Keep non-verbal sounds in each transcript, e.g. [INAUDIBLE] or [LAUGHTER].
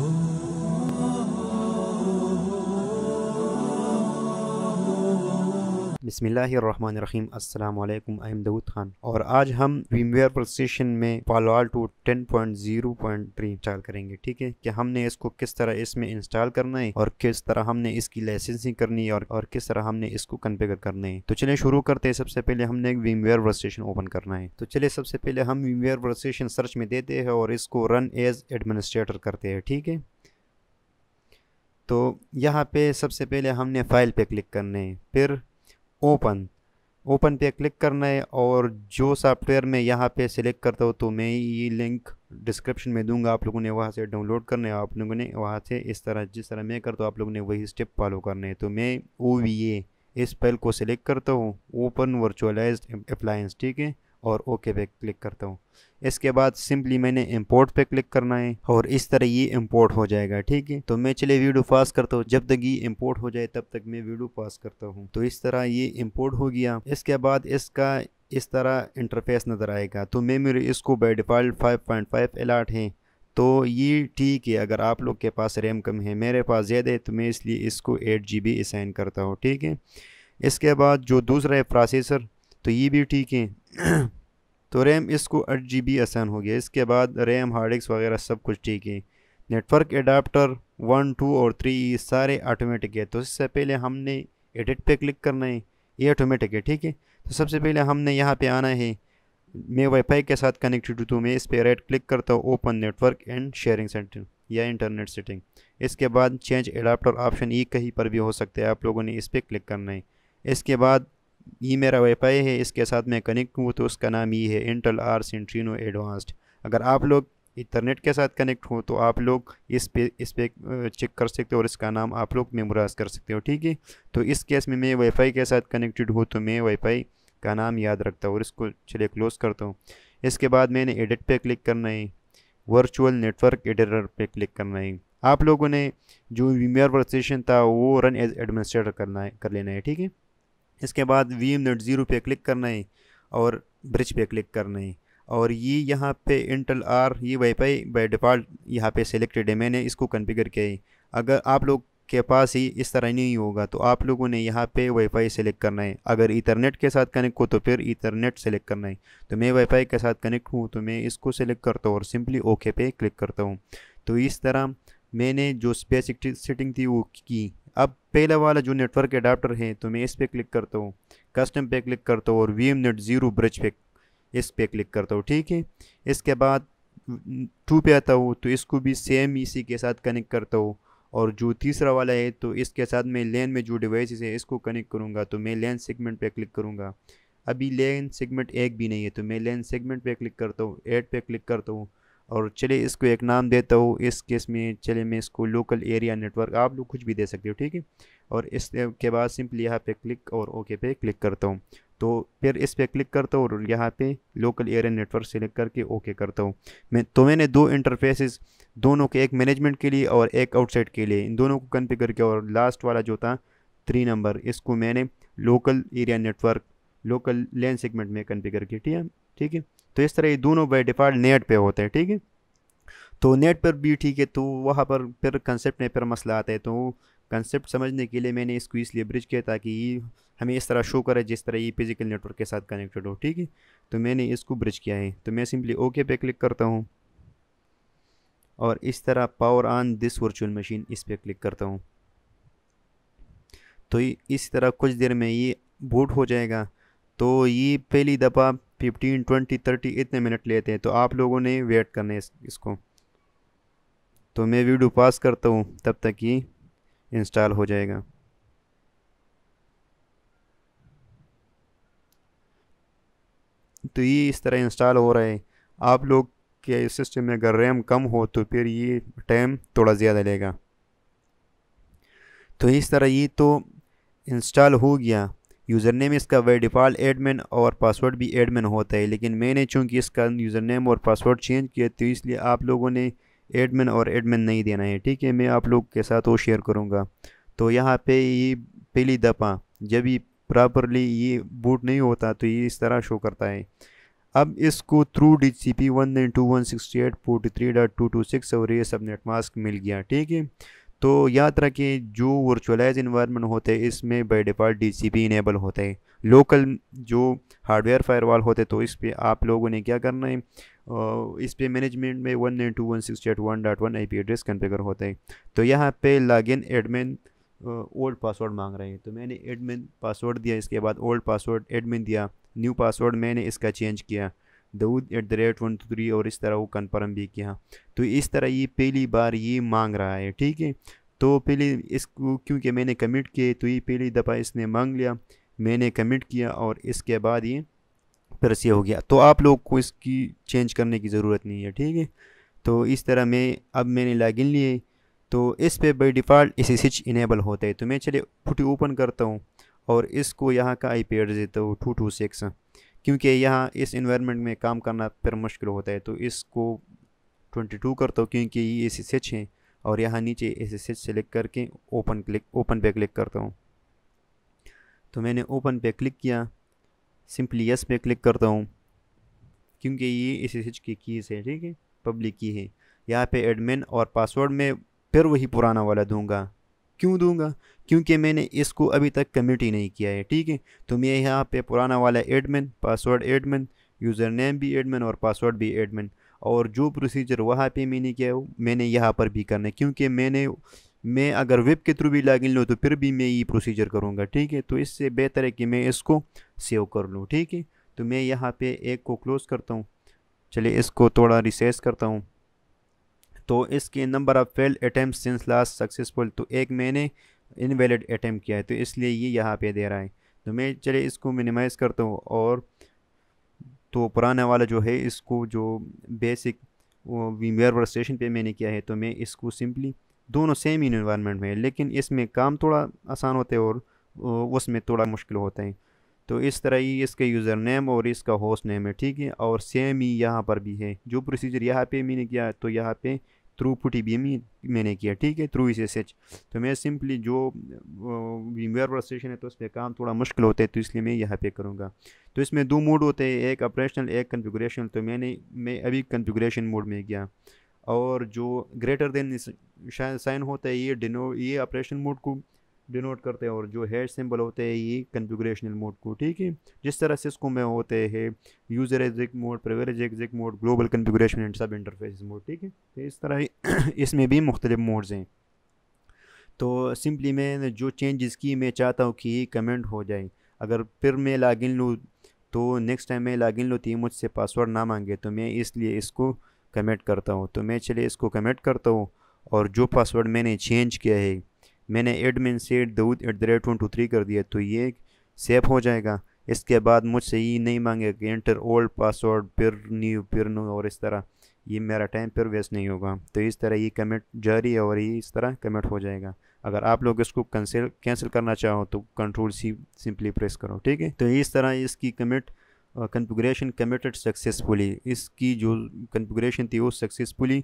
Oh. बिसमीम अल्लाम I am Dawood Khan और आज हम वीमवेयर प्रोसेशन में पालवाल two ten point zero point three install करेंगे ठीक है कि हमने इसको किस तरह इसमें इंस्टॉल करना है और किस तरह हमने इसकी लाइसेंसिंग करनी है और, और किस तरह हमने इसको कन्फिगर करना है तो चले शुरू करते हैं सबसे पहले हमने वीमवेयर प्रोसेशन ओपन करना है तो चले सबसे पहले हम वीमवेयर प्रोसेशन सर्च में देते हैं और इसको रन एज एडमिनिस्ट्रेटर करते हैं ठीक है तो यहाँ पे सबसे पहले हमने फ़ाइल पे क्लिक करने हैं फिर ओपन ओपन पे क्लिक करना है और जो सॉफ्टवेयर में यहाँ पे सिलेक्ट करता हूँ तो मैं ये लिंक डिस्क्रिप्शन में दूंगा आप लोगों ने वहाँ से डाउनलोड करना है आप लोगों ने वहाँ से इस तरह जिस तरह मैं करता हूँ आप लोगों ने वही स्टेप फॉलो करने हैं तो मैं ओ वी ए इस पेल को सिलेक्ट करता हूँ ओपन वर्चुअलाइज अप्लायंस ठीक है और ओके पे क्लिक करता हूँ इसके बाद सिंपली मैंने इंपोर्ट पे क्लिक करना है और इस तरह ये इंपोर्ट हो जाएगा ठीक है तो मैं चले वीडियो पास करता हूँ जब तक ये इंपोर्ट हो जाए तब तक मैं वीडियो पास करता हूँ तो इस तरह ये इंपोर्ट हो गया इसके बाद इसका इस तरह इंटरफेस नज़र आएगा तो मेमोरी इसको by default five point five allot है तो ये ठीक है अगर आप लोग के पास रैम कम है मेरे पास ज़्यादा है तो मैं इसलिए इसको एट जी बी असाइन करता हूँ ठीक है इसके बाद जो दूसरा है प्रोसेसर तो ये भी ठीक है [CLEARS THROAT] तो रैम इसको एट जी आसान हो गया इसके बाद रैम हार्ड डिस्क वगैरह सब कुछ ठीक है नेटवर्क एडाप्टर वन टू और थ्री सारे ऑटोमेटिक है तो इससे पहले हमने एडिट पे क्लिक करना है ये ऑटोमेटिक है ठीक है तो सबसे पहले हमने यहाँ पे आना है मैं वाईफाई के साथ कनेक्टेड हूँ मैं इस पर राइट क्लिक करता हूँ open network and sharing center या इंटरनेट सेटिंग इसके बाद चेंज एडाप्टर ऑप्शन ई कहीं पर भी हो सकता है आप लोगों ने इस पर क्लिक करना है इसके बाद ई मेरा वाईफाई है इसके साथ मैं कनेक्ट हूँ तो उसका नाम ये है इंटल आर सेंट्रीनो एडवांस्ड अगर आप लोग इंटरनेट के साथ कनेक्ट हो तो आप लोग इस पे इस पे चेक कर सकते हो और इसका नाम आप लोग मेमोराइज कर सकते हो ठीक है तो इस केस में मैं वाईफाई के साथ कनेक्टेड हूँ तो मैं वाईफाई का नाम याद रखता हूँ और इसको चलिए क्लोज़ करता हूँ इसके बाद मैंने एडिट पे क्लिक करना है वर्चुअल नेटवर्क एडिटर पे क्लिक करना है आप लोगों ने जो वीमेयर वर्सेशन था वो रन एज एडमिनिस्ट्रेटर करना है कर लेना है ठीक है इसके बाद वी एम नेट ज़ीरो पे क्लिक करना है और ब्रिज पे क्लिक करना है और ये यहाँ पे इंटल आर ये वाईफाई बाय डिफ़ॉल्ट यहाँ पे सिलेक्टेड है मैंने इसको कॉन्फ़िगर किया है अगर आप लोग के पास ही इस तरह नहीं होगा तो आप लोगों ने यहाँ पे वाईफाई सेलेक्ट करना है अगर ईथरनेट के साथ कनेक्ट हो तो फिर ईथरनेट सेलेक्ट करना है तो मैं वाईफाई के साथ कनेक्ट हूँ तो मैं इसको सेलेक्ट करता हूँ और सिंपली ओके पे क्लिक करता हूँ तो इस तरह मैंने जो स्पेसिक सेटिंग थी वो की अब पहला वाला जो नेटवर्क अडाप्टर है तो मैं इस पर क्लिक करता हूँ कस्टम पे क्लिक करता हूँ और V M net zero bridge पे इस पर क्लिक करता हूँ ठीक है इसके बाद टू पे आता हूँ तो इसको भी सेम इसी के साथ कनेक्ट करता हूँ और जो तीसरा वाला है तो इसके साथ मैं लेन में जो डिवाइस है इसको कनेक्ट करूँगा तो मैं लेन सेगमेंट पे क्लिक करूँगा अभी लेन सेगमेंट एक भी नहीं है तो मैं लेन सेगमेंट पे क्लिक करता हूँ एड पे क्लिक करता हूँ और चलिए इसको एक नाम देता हूँ इस केस में चलिए मैं इसको लोकल एरिया नेटवर्क आप लोग कुछ भी दे सकते हो ठीक है और इसके बाद सिंपली यहाँ पे क्लिक और ओके पे क्लिक करता हूँ तो फिर इस पर क्लिक करता हूँ और यहाँ पे लोकल एरिया नेटवर्क सेलेक्ट करके ओके करता हूँ मैं तो मैंने दो इंटरफेसेस दोनों के एक मैनेजमेंट के लिए और एक आउटसाइड के लिए इन दोनों को कन्फिगर किया और लास्ट वाला जो था थ्री नंबर इसको मैंने local area network local land segment में कन्फिगर किया ठीक है ठीक है तो इस तरह ये दोनों बाई डिफ़ॉल्ट नेट पे होते हैं ठीक है तो नेट पर भी ठीक है तो वहाँ पर फिर कंसेप्ट में फिर मसला आता है तो कंसेप्ट समझने के लिए मैंने इसको इसलिए ब्रिज किया ताकि ये हमें इस तरह शो करे जिस तरह ये फिज़िकल नेटवर्क के साथ कनेक्टेड हो ठीक है तो मैंने इसको ब्रिज किया है तो मैं सिंपली ओके पे क्लिक करता हूँ और इस तरह power on this virtual machine इस पर क्लिक करता हूँ तो इस तरह कुछ देर में ये बूट हो जाएगा तो ये पहली दफ़ा फिफ्टीन ट्वेंटी थर्टी इतने मिनट लेते हैं तो आप लोगों ने वेट करना है इस, इसको तो मैं वीडियो पास करता हूँ तब तक ये इंस्टॉल हो जाएगा तो ये इस तरह इंस्टॉल हो रहा है आप लोग के सिस्टम में अगर रैम कम हो तो फिर ये टाइम थोड़ा ज़्यादा लेगा तो इस तरह ये तो इंस्टॉल हो गया यूज़र नेम इसका वे डिफ़ॉल्ट एडमिन और पासवर्ड भी एडमिन होता है लेकिन मैंने चूँकि इसका यूज़र नेम और पासवर्ड चेंज किया तो इसलिए आप लोगों ने एडमिन और एडमिन नहीं देना है ठीक है मैं आप लोग के साथ वो शेयर करूँगा तो यहाँ पे ये पहली दफ़ा जब ये प्रॉपरली ये बूट नहीं होता तो ये इस तरह शो करता है अब इसको through D C P one nine two one sixty eight forty three dot two two six और ये सब नेट मास्क मिल गया ठीक है तो याद रखें जो वर्चुअलाइज इन्वायरमेंट होते हैं इसमें बाई डिफ़ॉल्ट डीसीपी इनेबल होते हैं लोकल जो हार्डवेयर फायरवॉल होते तो इस पर आप लोगों ने क्या करना है इस पर मैनेजमेंट में one nine two one six eight one dot one I P address configure होते हैं तो यहाँ पे लॉगिन एडमिन ओल्ड पासवर्ड मांग रहे हैं तो मैंने एडमिन पासवर्ड दिया इसके बाद ओल्ड पासवर्ड एडमिन दिया न्यू पासवर्ड मैंने इसका चेंज किया Dawood at the rate one two three और इस तरह वो कन्फर्म भी किया तो इस तरह ये पहली बार ये मांग रहा है ठीक है तो पहले इसको क्योंकि मैंने कमिट किए तो ये पहली दफ़ा इसने मांग लिया मैंने कमिट किया और इसके बाद ये फिर से हो गया तो आप लोग को इसकी चेंज करने की ज़रूरत नहीं है ठीक है तो इस तरह मैं अब मैंने इन लिए तो इस पे बाई डिफ़ॉल्ट इसे स्विच इनेबल होता है तो मैं चले फुटी ओपन करता हूँ और इसको यहाँ का आई पेड देता हूँ टू टू सिक्स क्योंकि यहाँ इस इन्वायरमेंट में काम करना फिर मुश्किल होता है तो इसको 22 करता हूँ क्योंकि ये एस एस एच है और यहाँ नीचे एस एस एच सेलेक्ट करके ओपन क्लिक ओपन पे क्लिक करता हूँ तो मैंने ओपन पे क्लिक किया सिंपली यस पे क्लिक करता हूँ क्योंकि ये एस एस एच की कीज़ है ठीक है पब्लिक की है यहाँ पे एडमिन और पासवर्ड में फिर वही पुराना वाला दूँगा क्यों दूंगा क्योंकि मैंने इसको अभी तक कम्यूट ही नहीं किया है ठीक है तो मैं यहाँ पे पुराना वाला admin password admin user name भी एडमिन और पासवर्ड भी एडमिन और जो प्रोसीजर वहाँ पे मैंने किया वो मैंने यहाँ पर भी करना है क्योंकि मैंने मैं अगर वेब के थ्रू भी लॉगिन लूँ तो फिर भी मैं ये प्रोसीजर करूँगा ठीक है तो इससे बेहतर है कि मैं इसको सेव कर लूँ ठीक है तो मैं यहाँ पर एक को क्लोज़ करता हूँ चलिए इसको थोड़ा रिसेस करता हूँ तो इसके number of fail attempt since last successful तो एक मैंने इनवेलिड अटैम्प किया है तो इसलिए ये यहाँ पे दे रहा है तो मैं चले इसको मिनिमाइज़ करता हूँ और तो पुराना वाला जो है इसको जो बेसिक वीमेयर स्टेशन पे मैंने किया है तो मैं इसको सिंपली दोनों सेम ही इन्वायरमेंट में है लेकिन इसमें काम थोड़ा आसान होता है और उसमें थोड़ा मुश्किल होता है तो इस तरह ही इसका यूज़र नेम और इसका होस्ट नेम है ठीक है और सेम ही यहाँ पर भी है जो प्रोसीजर यहाँ पे मैंने किया तो यहाँ पे थ्रू पुट ई मैंने किया ठीक है थ्रू इस एस एच तो मैं सिंपली जो वीमवेयर स्टेशन है तो उस पर काम थोड़ा मुश्किल होता है तो इसलिए मैं यहाँ पे करूँगा तो इसमें दो मोड होते हैं एक ऑपरेशनल एक कन्फिग्रेशन तो मैंने मैं अभी कन्फिग्रेशन मोड में गया और जो ग्रेटर देन साइन होता है ये डिनो ये ऑपरेशन मोड को डिनोट करते हैं और जो हैश सिंबल होते हैं ये कन्फिग्रेशनल मोड को ठीक है जिस तरह से इसको में होते हैं user exec mode privilege exec mode global configuration and sub interface mode ठीक है तो इस तरह [COUGHS] इसमें भी मुख्तलिफ मोड्स हैं तो सिंपली मैं जो चेंजेस की मैं चाहता हूँ कि कमेंट हो जाए अगर फिर मैं लागिन लूँ तो नेक्स्ट टाइम मैं लागिन लूँ तो मुझसे पासवर्ड ना मांगे तो मैं इसलिए इसको कमेंट करता हूँ तो मैं चलिए इसको कमेंट करता हूँ और जो पासवर्ड मैंने चेंज किया है मैंने एडमिन से Dawood at the rate one two three कर दिया तो ये सेफ हो जाएगा इसके बाद मुझसे ये नहीं मांगेगा कि एंटर ओल्ड पासवर्ड पिर न्यू पिर न्यू और इस तरह ये मेरा टाइम पर वेस्ट नहीं होगा तो इस तरह ये कमेंट जारी है और ये इस तरह कमेंट हो जाएगा अगर आप लोग इसको कैंसिल कैंसिल करना चाहो तो कंट्रोल सी सिंपली प्रेस करो ठीक है तो इस तरह इसकी कमेंट कन्फिग्रेशन कमिटेड सक्सेसफुली इसकी जो कन्फिग्रेशन थी वो सक्सेसफुली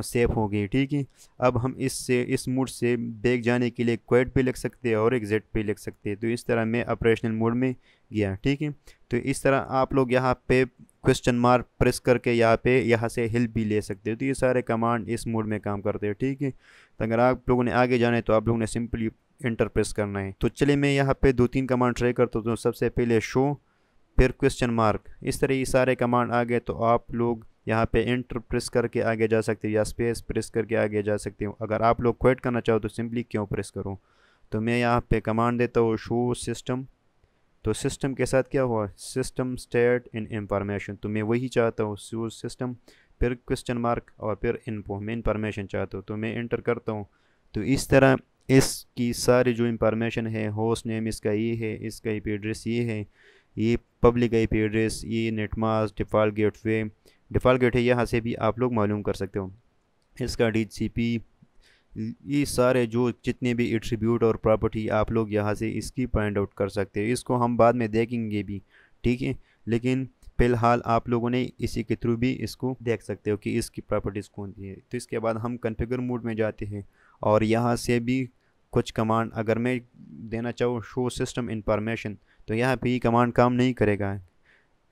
सेफ हो गई ठीक है अब हम इससे इस, इस से बैग जाने के लिए क्वेट पे लिख सकते हैं और एग्जेट पे लिख सकते हैं तो इस तरह मैं ऑपरेशनल मोड में गया ठीक है तो इस तरह आप लोग यहाँ पे क्वेश्चन मार्क प्रेस करके यहाँ पे यहाँ से हेल्प भी ले सकते हो तो ये सारे कमांड इस मोड में काम करते हैं ठीक है तो अगर आप लोगों ने आगे जाना है तो आप लोगों ने सिंपली इंटर प्रेस करना है तो चलिए मैं यहाँ पे दो तीन कमांड ट्राई करता हूँ तो सबसे पहले शो फिर क्वेश्चन मार्क इस तरह ये सारे कमांड आ गए तो आप लोग यहाँ पे इंटर प्रेस करके आगे जा सकते हो या स्पेस प्रेस करके आगे जा सकते हो अगर आप लोग क्वेट करना चाहो तो सिंपली क्यों प्रेस करो तो मैं यहाँ पे कमांड देता हूँ शो सिस्टम तो सिस्टम के साथ क्या हुआ सिस्टम स्टेट इन इंफॉर्मेशन तो मैं वही चाहता हूँ शो सिस्टम फिर क्वेश्चन मार्क और फिर इनपो मैं इंफॉर्मेशन चाहता हूँ तो मैं इंटर करता हूँ तो इस तरह इसकी सारी जो इंफॉर्मेशन है होस्ट नेम इसका ये है इसका आई एड्रेस ये है ये पब्लिक आई एड्रेस ये netmask default gateway default gate है यहाँ से भी आप लोग मालूम कर सकते हो इसका डी सी पी ये सारे जो जितने भी एट्रीब्यूट और प्रॉपर्टी आप लोग यहाँ से इसकी पॉइंट आउट कर सकते हो इसको हम बाद में देखेंगे भी ठीक है लेकिन फ़िलहाल आप लोगों ने इसी के थ्रू भी इसको देख सकते हो कि इसकी प्रॉपर्टीज़ कौन सी है तो इसके बाद हम कन्फिगर मोड में जाते हैं और यहाँ से भी कुछ कमांड अगर मैं देना चाहूँ शो सिस्टम इंफॉर्मेशन तो यहाँ पे ये कमांड काम नहीं करेगा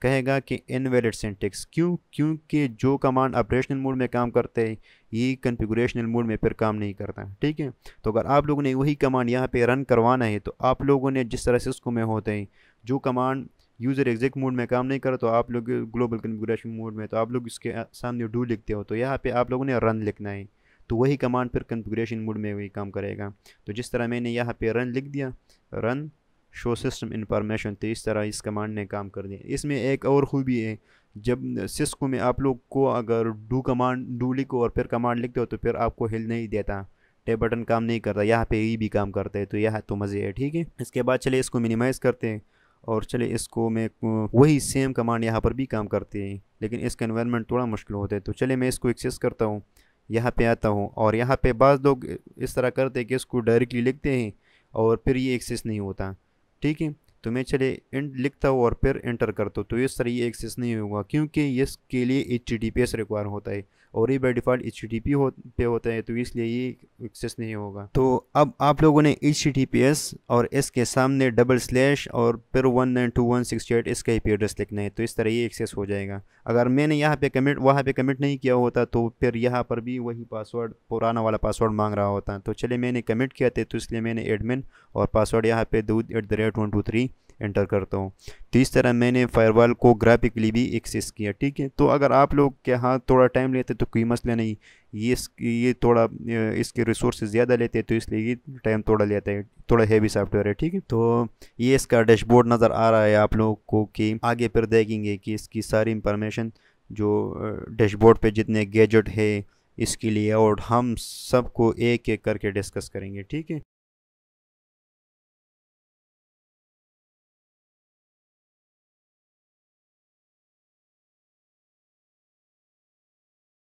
कहेगा कि इनवैलिड सिंटेक्स क्यों क्योंकि जो कमांड ऑपरेशनल मोड में काम करते हैं ये कन्फिग्रेशनल मोड में फिर काम नहीं करता ठीक है तो अगर आप लोगों ने वही कमांड यहाँ पे रन करवाना है तो आप लोगों ने जिस तरह से उसको में होते हैं जो कमांड यूज़र एग्जेक्ट मोड में काम नहीं करा तो आप लोग ग्लोबल कन्फिग्रेशन मोड में तो आप लोग इसके सामने डू लिखते हो तो यहाँ पर आप लोगों ने रन लिखना है तो वही कमांड फिर कन्फिग्रेशन मोड में वही काम करेगा तो जिस तरह मैंने यहाँ पर रन लिख दिया रन शो सिस्टम इंफॉर्मेशन तो इस तरह इस कमांड ने काम कर दिया इसमें एक और खूबी है जब सिस्को में आप लोग को अगर डू कमांड डू लिखो और फिर कमांड लिखते हो तो फिर आपको हिल नहीं देता टेप बटन काम नहीं करता यहाँ पे ई भी काम करता है तो यह तो मज़े है ठीक है इसके बाद चले इसको मिनिमाइज़ करते हैं और चले इसको मैं वही सेम कमांड यहाँ पर भी काम करते हैं लेकिन इसका इन्वायरमेंट थोड़ा मुश्किल होता है तो चले मैं इसको एक्सेस करता हूँ यहाँ पे आता हूँ और यहाँ पे बाज़ लोग इस तरह करते हैं कि इसको डायरेक्टली लिखते हैं और फिर ये एक्सेस नहीं होता ठीक है तो मैं चले इंट लिखता हूँ और फिर एंटर करता हूँ तो इस तरह ये एक्सेस नहीं होगा क्योंकि इसके लिए एच रिक्वायर होता है और ये by default H T P पे होता है तो इसलिए ये एक्सेस नहीं होगा तो अब आप लोगों ने एच पी एस और एस के सामने डबल स्लैश और फिर one nine two one sixty eight इसका ही एड्रेस लिखना है तो इस तरह ये एक्सेस हो जाएगा अगर मैंने यहाँ पे कमिट वहाँ पे कमिट नहीं किया होता तो फिर यहाँ पर भी वही पासवर्ड पुराना वाला पासवर्ड मांग रहा होता तो चले मैंने कमिट किया थे तो इसलिए मैंने एडमिन और पासवर्ड यहाँ पे Dawood at the rate one two three enter करता हूँ तो इस तरह मैंने फायरवॉल को ग्राफिकली भी एक्सेस किया ठीक है तो अगर आप लोग के हाँ थोड़ा टाइम लेते तो कोई मसला नहीं ये ये थोड़ा इसके रिसोर्स ज़्यादा लेते हैं तो इसलिए ये टाइम थोड़ा लेता है थोड़ा हैवी सॉफ्टवेयर है ठीक है तो ये इसका डैशबोर्ड नज़र आ रहा है आप लोगों को कि आगे फिर देखेंगे कि इसकी सारी इंफॉर्मेशन जो डैशबोर्ड पे जितने गैजेट है इसके लिए और हम सबको एक एक करके डिस्कस करेंगे ठीक है